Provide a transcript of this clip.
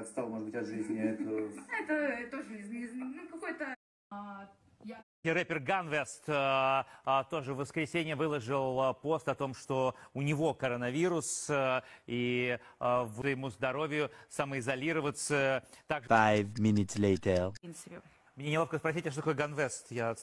отстал, может быть, от жизни. А это э, тоже ну, какой-то... А, рэпер Ганвест а, а, тоже в воскресенье выложил э, пост о том, что у него коронавирус а, и а, в ему здоровью самоизолироваться. Также... Five minutes later. Мне неловко спросить, а что такое Ганвест? Я